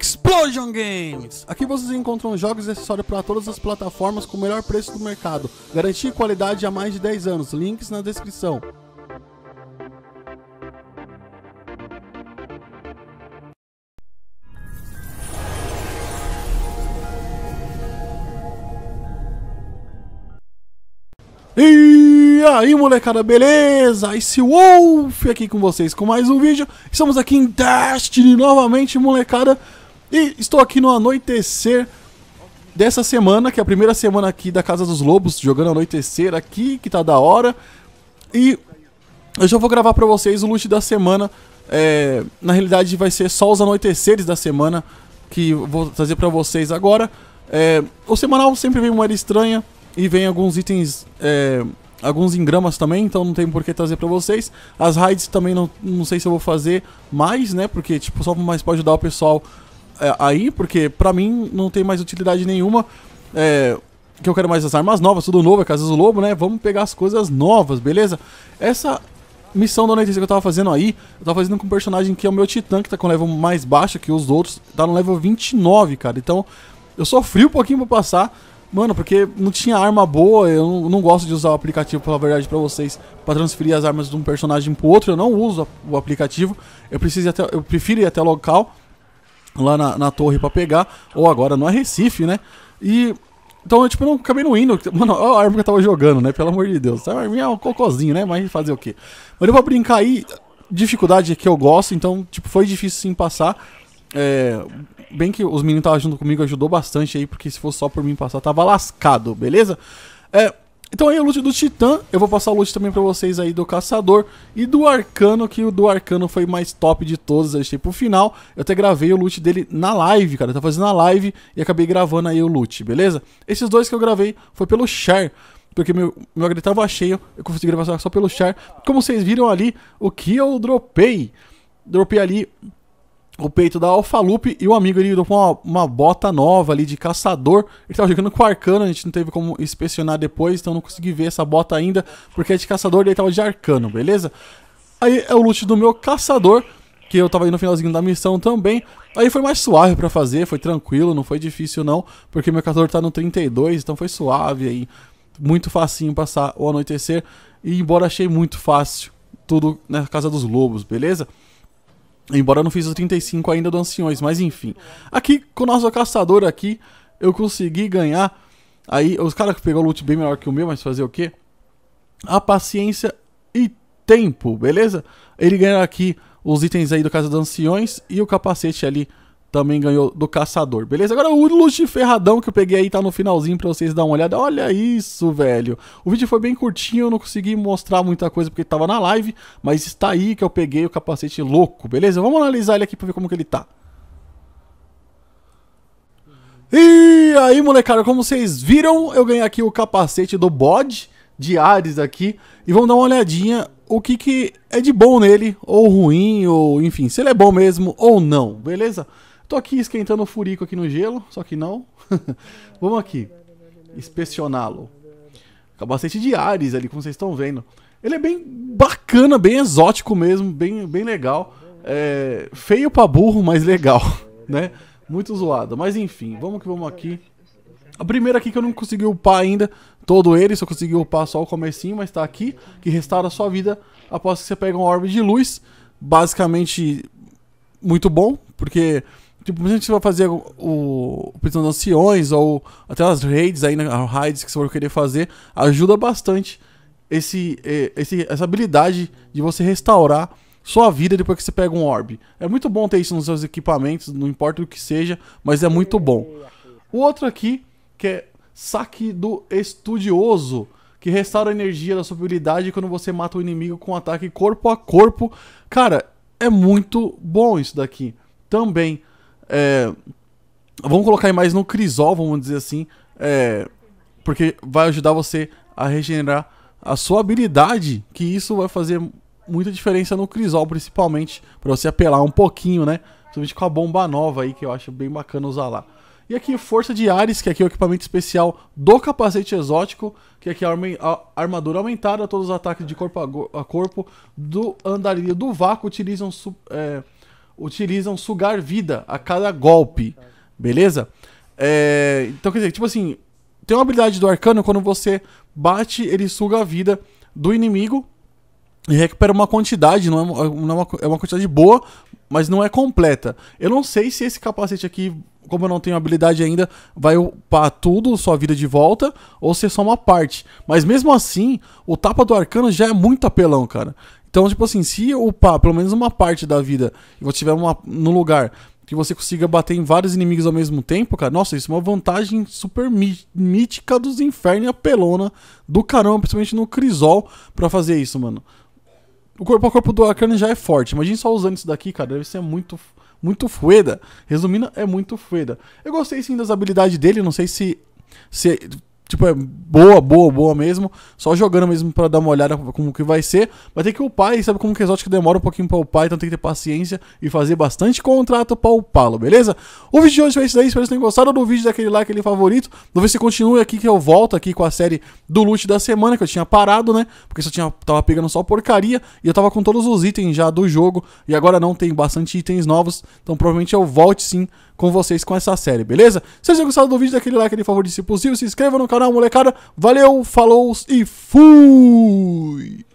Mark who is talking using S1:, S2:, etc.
S1: Explosion Games! Aqui vocês encontram jogos e acessórios para todas as plataformas com o melhor preço do mercado. Garantir qualidade há mais de 10 anos. Links na descrição. E aí molecada, beleza? Esse Wolf aqui com vocês com mais um vídeo Estamos aqui em Destiny novamente molecada e estou aqui no anoitecer dessa semana, que é a primeira semana aqui da Casa dos Lobos, jogando anoitecer aqui, que tá da hora. E eu já vou gravar para vocês o loot da semana. É, na realidade vai ser só os anoiteceres da semana que vou trazer para vocês agora. É, o semanal sempre vem uma área estranha e vem alguns itens, é, alguns engramas também, então não tem por que trazer para vocês. As raids também não, não sei se eu vou fazer mais, né? Porque tipo, só mais para ajudar o pessoal é, aí, porque para mim não tem mais utilidade nenhuma. É, que eu quero mais é as armas novas, tudo novo, é Casa do Lobo, né? Vamos pegar as coisas novas, beleza? Essa missão da Onetência que eu tava fazendo aí, eu tava fazendo com um personagem que é o meu Titã, que tá com level mais baixo que os outros, tá no level 29, cara. Então, eu sofri um pouquinho pra passar, mano, porque não tinha arma boa, eu não, gosto de usar o aplicativo, pela verdade, pra vocês, pra transferir as armas de um personagem pro outro, eu não uso o aplicativo, eu, preciso até, eu prefiro ir até o local, lá na, na torre para pegar, ou agora no é Recife, né? E. Então eu, tipo, não acabei no indo. Mano, olha a arma que eu tava jogando, né? Pelo amor de Deus. A arminha é um cocôzinho, né? Mas fazer o quê? Mas eu vou brincar aí. Dificuldade que eu gosto, então, tipo, foi difícil sim passar. É, bem que os meninos estavam junto comigo, ajudou bastante aí, porque se fosse só por mim passar, tava lascado, beleza? É, então aí o loot do Titã, eu vou passar o loot também pra vocês aí do Caçador e do Arcano, que o do Arcano foi mais top de todos, eu deixei pro final. Eu até gravei o loot dele na live, cara, eu tá tava fazendo a live e acabei gravando aí o loot, beleza? Esses dois que eu gravei foi pelo Share, porque meu, meu HD tava cheio, eu consegui gravar só pelo Share. Como vocês viram ali, o que eu dropei, dropei ali o peito da Loop e o amigo ele deu uma, uma bota nova ali de caçador. Ele tava jogando com arcano, a gente não teve como inspecionar depois, então não consegui ver essa bota ainda, porque é de caçador e ele tava de arcano, beleza? Aí é o loot do meu caçador, que eu tava aí no finalzinho da missão também. Aí foi mais suave para fazer, foi tranquilo, não foi difícil não, porque meu caçador tá no 32, então foi suave aí. Muito facinho passar o anoitecer, e embora achei muito fácil tudo na Casa dos Lobos, beleza? Embora eu não fiz o 35 ainda do Anciões, mas enfim. Aqui, com o nosso caçador aqui, eu consegui ganhar. Aí, os caras que pegou loot bem melhor que o meu, mas fazer o quê? A paciência e tempo, beleza? Ele ganhou aqui os itens aí do Casa dos Anciões e o capacete ali também ganhou do Caçador, beleza? Agora o Luxo Ferradão que eu peguei aí tá no finalzinho pra vocês dar uma olhada. Olha isso, velho! O vídeo foi bem curtinho, eu não consegui mostrar muita coisa porque tava na live, mas está aí que eu peguei o capacete louco, beleza? Vamos analisar ele aqui pra ver como que ele tá. E aí, molecada, como vocês viram, eu ganhei aqui o capacete do Bod de Ares aqui. E vamos dar uma olhadinha o que, que é de bom nele, ou ruim, ou enfim, se ele é bom mesmo ou não, beleza? Tô aqui esquentando o furico aqui no gelo, só que não. Vamos aqui. Inspecioná-lo. Capacete de Ares ali, como vocês estão vendo. Ele é bem bacana, bem exótico mesmo, bem, bem legal. É, feio pra burro, mas legal, né? Muito zoado. Mas enfim, vamos que vamos aqui. A primeira aqui que eu não consegui upar ainda todo ele, só consegui upar só o comecinho, mas tá aqui, que restaura a sua vida após que você pega um orbe de luz. Basicamente, muito bom, porque Tipo, a gente você vai fazer o, o prisão de anciões ou até as raids aí, né, raids que você for querer fazer, ajuda bastante esse, esse, essa habilidade de você restaurar sua vida depois que você pega um orb. É muito bom ter isso nos seus equipamentos, não importa o que seja, mas é muito bom. O outro aqui, que é saque do estudioso, que restaura a energia da sua habilidade quando você mata o inimigo com um ataque corpo a corpo. Cara, é muito bom isso daqui. Também é, vamos colocar mais no crisol, vamos dizer assim. É, porque vai ajudar você a regenerar a sua habilidade, que isso vai fazer muita diferença no crisol, principalmente, para você apelar um pouquinho, né? Principalmente com a bomba nova aí, que eu acho bem bacana usar lá. E aqui Força de Ares, que aqui é o equipamento especial do capacete exótico, que aqui é a armadura aumentada, todos os ataques de corpo a corpo do andarilho do vácuo utilizam é, utilizam sugar vida a cada golpe, beleza? É, então, quer dizer, tipo assim, tem uma habilidade do arcano, quando você bate, ele suga a vida do inimigo e recupera uma quantidade, não é, não é, uma, é uma quantidade boa, mas não é completa. Eu não sei se esse capacete aqui, como eu não tenho habilidade ainda, vai upar tudo, sua vida de volta, ou ser é só uma parte. Mas mesmo assim, o tapa do arcano já é muito apelão, cara. Então, tipo assim, se o pelo menos uma parte da vida, e você estiver no lugar que você consiga bater em vários inimigos ao mesmo tempo, cara, nossa, isso é uma vantagem super mítica dos infernos e apelona do caramba, principalmente no Crisol, para fazer isso, mano. O corpo a corpo do Akane já é forte. Imagina só usando isso daqui, cara. Deve ser muito, muito fueda. Resumindo, é muito fueda. Eu gostei sim das habilidades dele. Não sei se, se tipo, é boa, boa, boa mesmo. Só jogando mesmo para dar uma olhada como que vai ser. Vai ter que upar e sabe como que exótico demora um pouquinho pra upar, então tem que ter paciência e fazer bastante contrato pra upá-lo, beleza? O vídeo de hoje foi isso daí, espero que vocês tenham gostado do vídeo, daquele like, aquele favorito. Vou ver se continua aqui que eu volto aqui com a série do loot da semana, que eu tinha parado, né? Porque só tinha, tava pegando só porcaria e eu tava com todos os itens já do jogo e agora não tem bastante itens novos, então provavelmente eu volte sim com vocês com essa série, beleza? Se vocês tenham gostado do vídeo, daquele like, aquele favorito se possível, se inscreva no canal canal, molecada. Valeu, falou e fui!